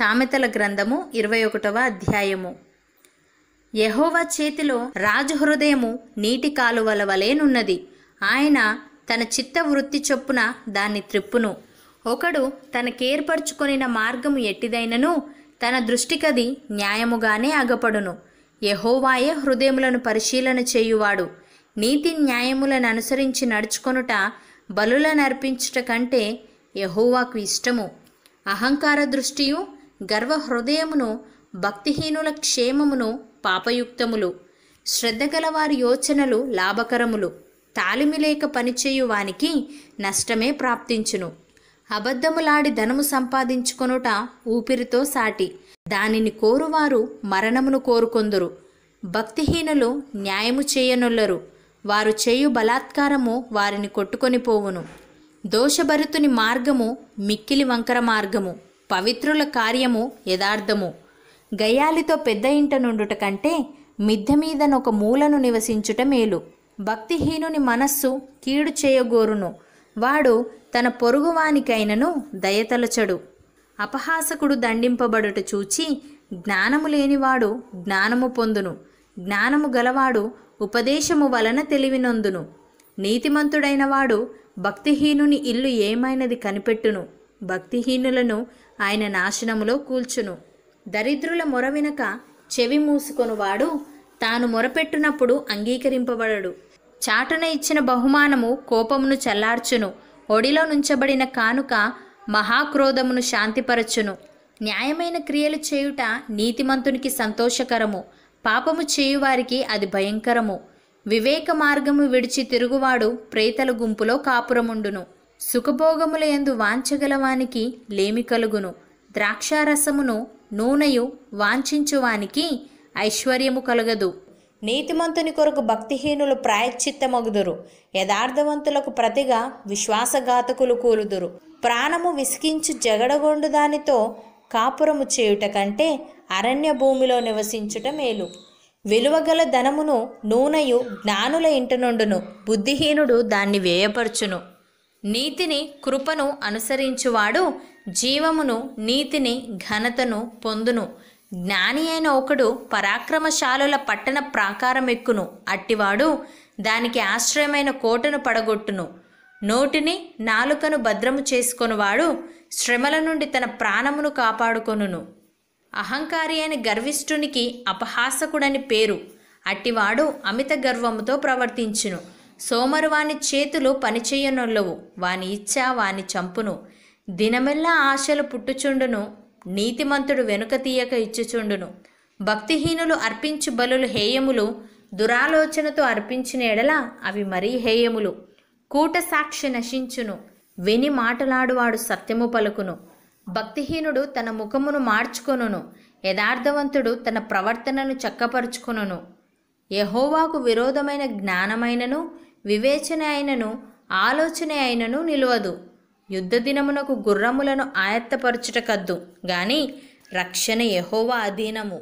సామెతల గ్రంథము ఇరవై ఒకటవ అధ్యాయము యహోవ చేతిలో రాజు హృదయము నీటి కాలువల వలెనున్నది ఆయన తన చిత్త వృత్తి చొప్పున దాన్ని త్రిప్పును ఒకడు తనకేర్పరచుకొనిన మార్గము ఎట్టిదైనను తన దృష్టికది న్యాయముగానే అగపడును యహోవాయే హృదయములను పరిశీలన చేయువాడు నీతి న్యాయములను అనుసరించి నడుచుకొనుట బలులను కంటే యహోవాకు ఇష్టము అహంకార దృష్టియు గర్వహృదయమును భక్తిహీనుల క్షేమమును పాపయుక్తములు శ్రద్ధగల వారి యోచనలు లాభకరములు తాలిమి లేక వానికి నష్టమే ప్రాప్తించును అబద్ధములాడి ధనము సంపాదించుకొనుట ఊపిరితో సాటి దానిని కోరువారు మరణమును కోరుకొందురు భక్తిహీనులు న్యాయము చేయనొల్లరు వారు చేయు బలాత్కారము వారిని కొట్టుకొని పోవును దోషభరితుని మార్గము మిక్కిలి వంకర మార్గము పవిత్రుల కార్యము యథార్థము గయాలితో పెద్ద ఇంట నుండుట కంటే మిద్దె మీదనొక మూలను నివసించుట మేలు భక్తిహీనుని మనస్సు కీడు చేయగోరును వాడు తన పొరుగువానికైనను దయతలచడు అపహాసకుడు దండింపబడుట చూచి జ్ఞానము లేనివాడు జ్ఞానము పొందును జ్ఞానము గలవాడు ఉపదేశము వలన తెలివినొందును నీతిమంతుడైన వాడు భక్తిహీనుని ఇల్లు ఏమైనది కనిపెట్టును భక్తిహీనులను ఆయన నాశనములో కూల్చును దరిద్రుల మొర వెనక చెవి మూసుకొనువాడు తాను మొరపెట్టునప్పుడు అంగీకరింపబడడు చాటన ఇచ్చిన బహుమానము కోపమును చల్లార్చును ఒడిలో నుంచబడిన కానుక మహాక్రోధమును శాంతిపరచును న్యాయమైన క్రియలు చేయుట నీతిమంతునికి సంతోషకరము పాపము చేయువారికి అది భయంకరము వివేక మార్గము విడిచి తిరుగువాడు ప్రేతల గుంపులో కాపురముండును సుఖభోగముల ఎందు వాంచగలవానికి లేమి కలుగును ద్రాక్షారసమును నూనెయు వాంఛించువానికి ఐశ్వర్యము కలగదు నీతిమంతుని కొరకు భక్తిహీనులు ప్రాయశ్చిత్తమగుదురు యథార్థవంతులకు ప్రతిగా విశ్వాసఘాతకులు కూలుదురు ప్రాణము విసికించు జగడగొండు దానితో కాపురము చేయుట కంటే అరణ్య భూమిలో నివసించుట మేలు విలువగల ధనమును నూనెయు జ్ఞానుల ఇంట నుండును బుద్ధిహీనుడు దాన్ని వేయపరచును నీతిని కృపను అనుసరించువాడు జీవమును నీతిని ఘనతను పొందును జ్ఞాని అయిన ఒకడు పరాక్రమశాలుల పట్టణ ప్రాకారం ఎక్కును అట్టివాడు దానికి ఆశ్రయమైన కోటను పడగొట్టును నోటిని నాలుకను భద్రము చేసుకొనివాడు శ్రమల నుండి తన ప్రాణమును కాపాడుకొనును అహంకారి అయిన గర్విష్ఠునికి అపహాసకుడని పేరు అట్టివాడు అమిత గర్వముతో ప్రవర్తించును సోమరు వాని చేతులు పనిచేయనుల్లవు వాని ఇచ్చా వాని చంపును దినమెల్లా ఆశలు పుట్టుచుండును నీతిమంతుడు వెనుక తీయక ఇచ్చుచుండును భక్తిహీనులు అర్పించు బలులు హేయములు దురాలోచనతో అర్పించిన ఎడల అవి మరీ హేయములు కూట సాక్షి నశించును విని మాటలాడువాడు సత్యము పలుకును భక్తిహీనుడు తన ముఖమును మార్చుకొనును యథార్థవంతుడు తన ప్రవర్తనను చక్కపరుచుకొనును యహోవాకు విరోధమైన జ్ఞానమైనను వివేచన అయినను ఆలోచన అయినను నిలవదు యుద్ధ దినమునకు గుర్రములను ఆయత్తపరచుటకద్దు గాని రక్షణ యహోవా అధీనము